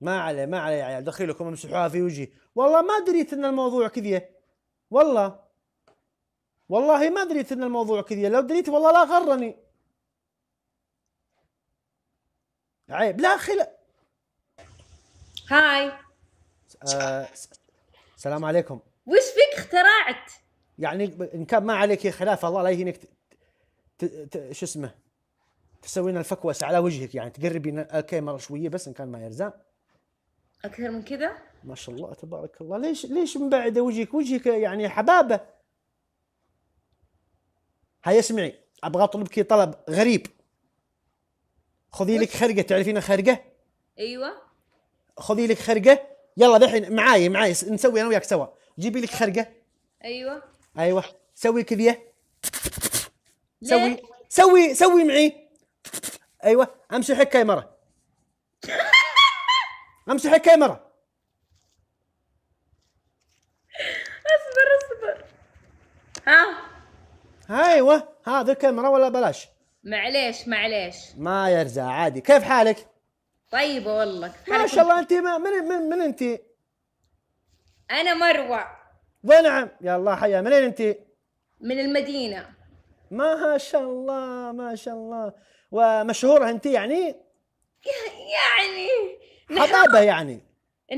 ما عليه ما عليه يا عيال دخيلكم امسحوها في وجهي والله ما دريت ان الموضوع كذي والله والله ما دريت ان الموضوع كذي لو دريت والله لا غرني عيب لا خلا هاي آه السلام عليكم وش فيك اخترعت يعني ان كان ما عليك خلاف الله لا يهينك شو اسمه تسوين الفكوس على وجهك يعني تقربين الكاميرا شويه بس ان كان ما يرزق اكثر من كذا ما شاء الله تبارك الله ليش ليش من بعد وجهك وجهك يعني حبابه هيا اسمعي ابغى اطلبك طلب غريب خذي لك خرقه تعرفين خرقه ايوه خذي لك خرقه يلا دحين معاي معاي نسوي انا وياك سوا جيبي لك خرقه ايوه ايوه سوي كذيه سوي سوي سوي معي ايوه امسحك الكاميرا امسح الكاميرا اصبر اصبر ها ايوه هذا الكاميرا ولا بلاش معليش معليش ما يرزع عادي كيف حالك طيبه والله ما شاء الله انت ما من من, من انت انا مروه ونعم يا الله حيا منين انت من المدينه ما شاء الله ما شاء الله ومشهوره انت يعني يعني حطابه يعني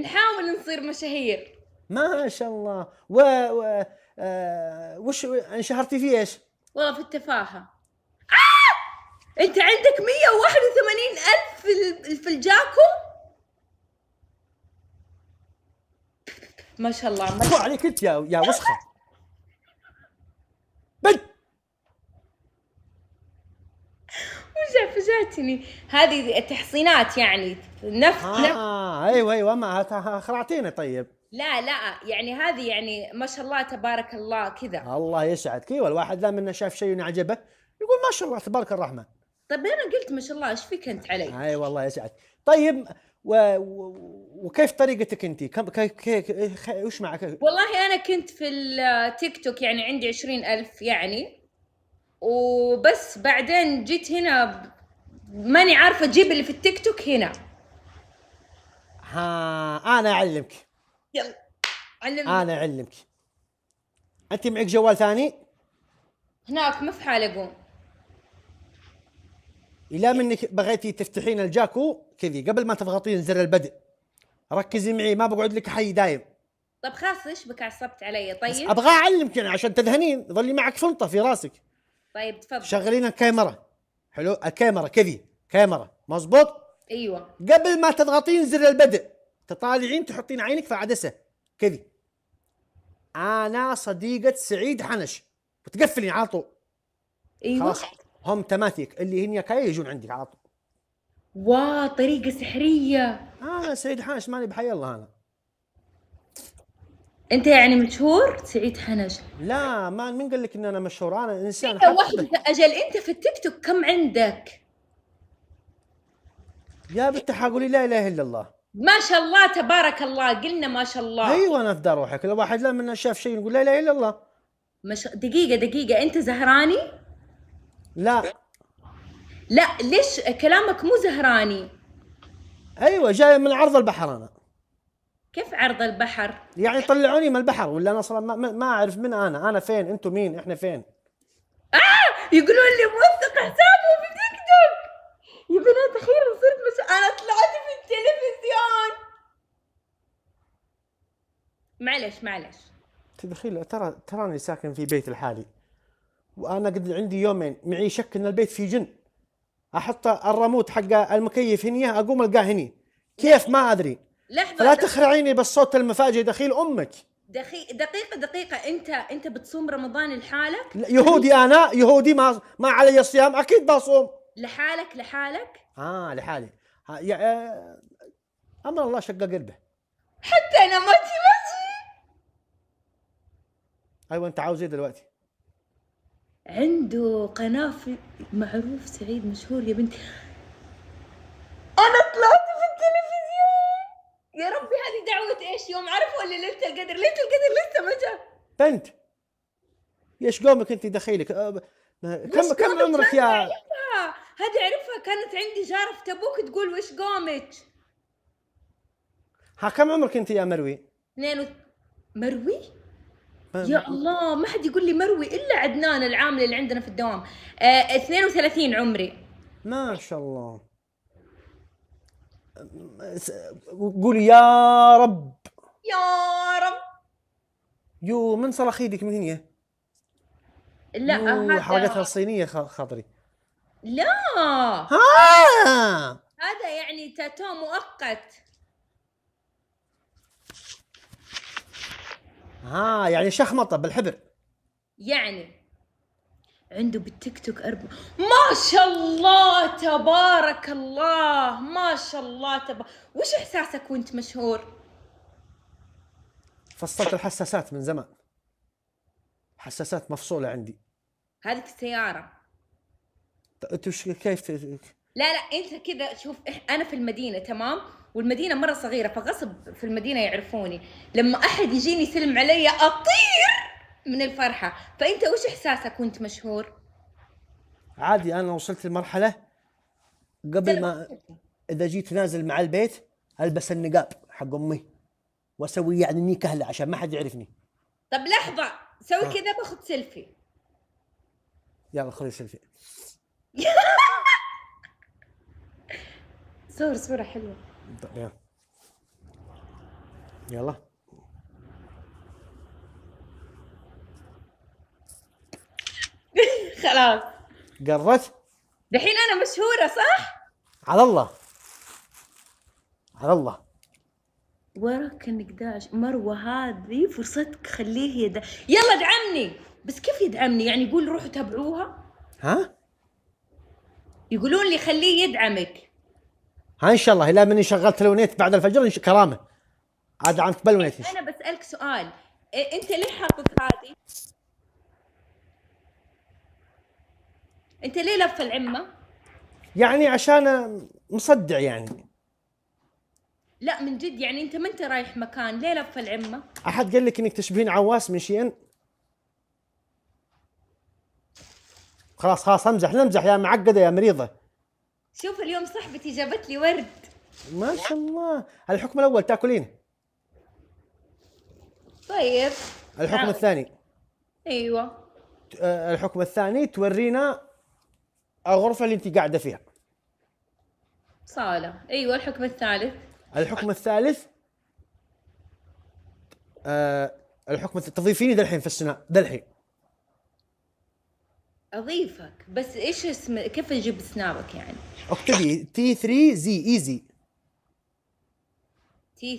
نحاول نصير مشاهير ما شاء الله و, و... آه... وش انشهرتي في ايش؟ والله في التفاهه آه! انت عندك 181 الف في, في الجاكو ما شاء الله ما شاء الله عليك انت يا يا وسخه بنت فجأة فجأتني هذه تحصينات يعني نفط آه نفط آه ايوه ايوه ما خرعتيني طيب لا لا يعني هذه يعني ما شاء الله تبارك الله كذا الله يسعدك ايوه الواحد لا انه شاف شيء يعجبه يقول ما شاء الله تبارك الرحمن طيب انا قلت ما شاء الله ايش فيك انت علي؟ اي أيوة والله يسعدك طيب و... وكيف طريقتك انت؟ كم كي... كي... كي... وش معك؟ والله انا كنت في التيك توك يعني عندي عشرين ألف يعني وبس بعدين جيت هنا ماني عارفه اجيب اللي في التيك توك هنا ها انا اعلمك يلا علمني انا اعلمك انت معك جوال ثاني هناك ما في حال اقوم الى منك بغيتي تفتحين الجاكو كذي قبل ما تضغطين زر البدء ركزي معي ما بقعد لك حي دايم طب خلاص ايش بك عصبت علي طيب ابغى اعلمك انا عشان تذهنين ظلي معك فلطه في راسك طيب تفضل شغلين الكاميرا حلو الكاميرا كذي كاميرا مظبوط ايوه قبل ما تضغطين زر البدء تطالعين تحطين عينك في عدسه كذي انا صديقه سعيد حنش وتقفلين على طول ايوه خلاص هم تماثيك اللي هن كاي يجون عندك على طول واو طريقه سحريه انا آه، سعيد حنش ماني بحي الله انا انت يعني مشهور سعيد حنش لا ما من قال لك ان انا مشهور انا انسان انت واحد اجل انت في التيك توك كم عندك يا بنت حقولي لا اله الا الله ما شاء الله تبارك الله قلنا ما شاء الله ايوه انا في دار روحك لو واحد لا منا شاف شيء نقول لا اله الا الله مش... دقيقه دقيقه انت زهراني لا لا ليش كلامك مو زهراني ايوه جاي من عرض البحر انا كيف عرض البحر؟ يعني طلعوني من البحر ولا انا اصلا ما, ما اعرف من انا، انا فين؟ انتم مين؟ احنا فين؟ آه يقولون لي موثق حسابه في تيك توك يا بنات اخيرا صرت مش انا طلعت في التلفزيون معلش معلش تدخيل ترى تراني ساكن في بيت لحالي وانا قد عندي يومين معي شك ان البيت فيه جن احط الرموت حق المكيف هنا اقوم القاه هني كيف ما ادري لحظه فلا تخرعيني بالصوت المفاجئ دخيل امك دقيقة دقيقة دقيقة أنت أنت بتصوم رمضان لحالك؟ يهودي أنا يهودي ما ما علي الصيام أكيد بصوم لحالك لحالك؟ آه لحالي يعني أمر الله شق قلبه حتى أنا ما أيوه أنت عاوز إيه دلوقتي؟ عنده قناة في معروف سعيد مشهور يا بنتي أنا طلعت يا ربي هذه دعوة ايش يوم عرفوا اللي ليلة القدر ليلة القدر لسه ما جاء بنت ايش قومك انت دخيلك أه، كم كم عمرك يا عرفها هذه اعرفها كانت عندي جارة في تبوك تقول وش قومك ها كم عمرك انت يا مروي؟ اثنين و... مروي؟ يا الله ما حد يقول لي مروي الا عدنان العامل اللي عندنا في الدوام آه 32 عمري ما شاء الله قولي يا رب يا رب يو من صلاح يدك من هنا لا حركتها حرقتها الصينيه خاطري لا ها هذا يعني تاتو مؤقت ها يعني شخمطه بالحبر يعني عنده بالتيك توك أرب ما شاء الله تبارك الله ما شاء الله تبارك وش إحساسك وأنت مشهور؟ فصلت الحساسات من زمان حساسات مفصولة عندي هذه السيارة أنت كيف لا لا أنت كذا شوف أنا في المدينة تمام؟ والمدينه مره صغيره فغصب في المدينه يعرفوني لما احد يجيني يسلم علي اطير من الفرحه فانت وش احساسك وانت مشهور عادي انا وصلت لمرحله قبل ما اذا جيت نازل مع البيت البس النقاب حق امي واسوي يعني اني كهله عشان ما حد يعرفني طب لحظه سوي كذا باخذ سيلفي يلا خذي سيلفي صور صوره حلوه يلا خلاص قرت دحين انا مشهوره صح؟ على الله على الله وراك انك داعش مروه هذه فرصتك خليه يد يلا ادعمني بس كيف يدعمني يعني يقول روحوا تابعوها ها يقولون لي خليه يدعمك ها ان شاء الله الا مني شغلت لونيت بعد الفجر كرامه عاد عنك بالونيت انا بسالك سؤال إيه انت ليه حاطط هذه انت ليه لف العمه؟ يعني عشان مصدع يعني لا من جد يعني انت ما انت رايح مكان ليه لف العمه؟ احد قال لك انك تشبهين عواس من شين؟ خلاص خلاص امزح نمزح يا معقده يا مريضه شوف اليوم صاحبتي جابت لي ورد ما شاء الله الحكم الاول تاكلين طيب الحكم نعم. الثاني ايوه أه، الحكم الثاني تورينا الغرفه اللي انت قاعده فيها صاله ايوه الحكم الثالث الحكم الثالث آه الحكم تضيفيني دلحين في السنة دلحين اضيفك بس ايش اسم كيف اجيب سنابك يعني اكتبي تي 3 زي ايزي تي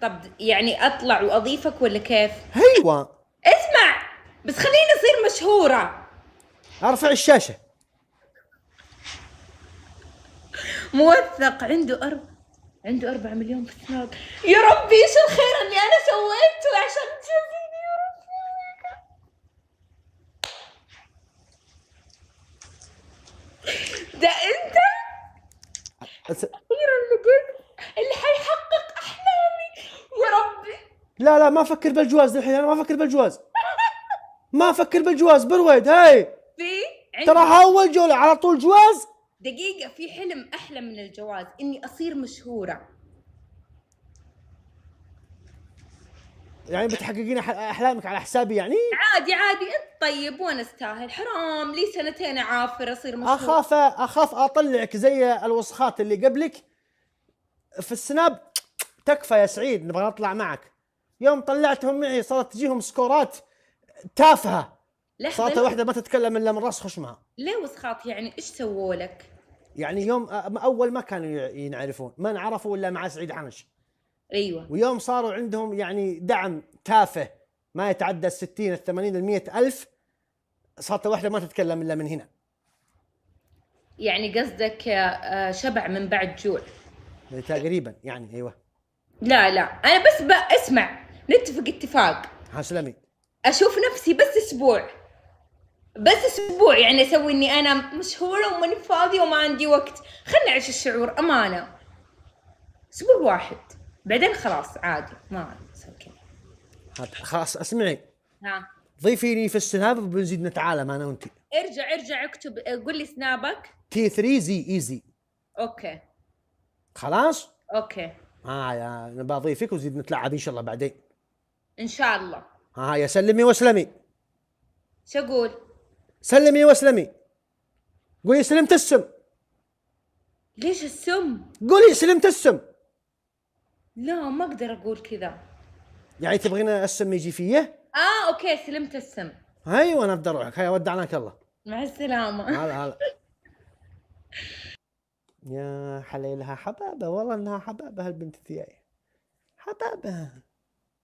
3 طب يعني اطلع واضيفك ولا كيف ايوه اسمع بس خليني اصير مشهوره ارفع الشاشه موثق عنده أربع عنده أربعة مليون في يا ربي إيش الخير اللي أنا سويته عشان تشوفيني يا ربي ده أنت أخيرا لقيت اللي حيحقق أحلامي يا ربي لا لا ما أفكر بالجواز الحين أنا ما أفكر بالجواز ما أفكر بالجواز برويد هاي في تراها أول جولة على طول جواز دقيقة في حلم أحلى من الجواز إني أصير مشهورة يعني بتحققين احلامك على حسابي يعني؟ عادي عادي انت طيب وانا استاهل حرام لي سنتين اعافر اصير مشهورة اخاف اخاف اطلعك زي الوسخات اللي قبلك في السناب تكفى يا سعيد نبغى نطلع معك يوم طلعتهم معي صارت تجيهم سكورات تافهه لحظه صارت واحده ما تتكلم الا من راس خشمها ليه وسخات يعني ايش سووا لك؟ يعني يوم اول ما كانوا ينعرفون ما انعرفوا الا مع سعيد حنش ايوه ويوم صاروا عندهم يعني دعم تافه ما يتعدى ال 60 ال 80 ال 100 الف صارت واحده ما تتكلم الا من هنا يعني قصدك آه، شبع من بعد جوع تقريبا يعني ايوه لا لا انا بس اسمع نتفق اتفاق ها سلمي اشوف نفسي بس اسبوع بس اسبوع يعني اسوي اني انا مشهوره وماني فاضيه وما عندي وقت خلنا اعيش الشعور امانه اسبوع واحد بعدين خلاص عادي ما اسوي كذا خلاص اسمعي ها ضيفي لي في السناب وبنزيد نتعالم انا وانت ارجع ارجع اكتب قول لي سنابك تي 3 زي ايزي اوكي خلاص اوكي ها آه انا بضيفك وزيد نتلاعب ان شاء الله بعدين ان شاء الله ها آه يا سلمي واسلمي شو اقول سلمي واسلمي قولي سلمت السم ليش السم؟ قولي سلمت السم لا ما اقدر اقول كذا يعني تبغين السم يجي فيه؟ اه اوكي سلمت السم ايوه انا ابدا روحك هيا ودعناك الله مع السلامة هلا هلا يا حليلها حبابة والله انها حبابة هالبنت ذي حبابة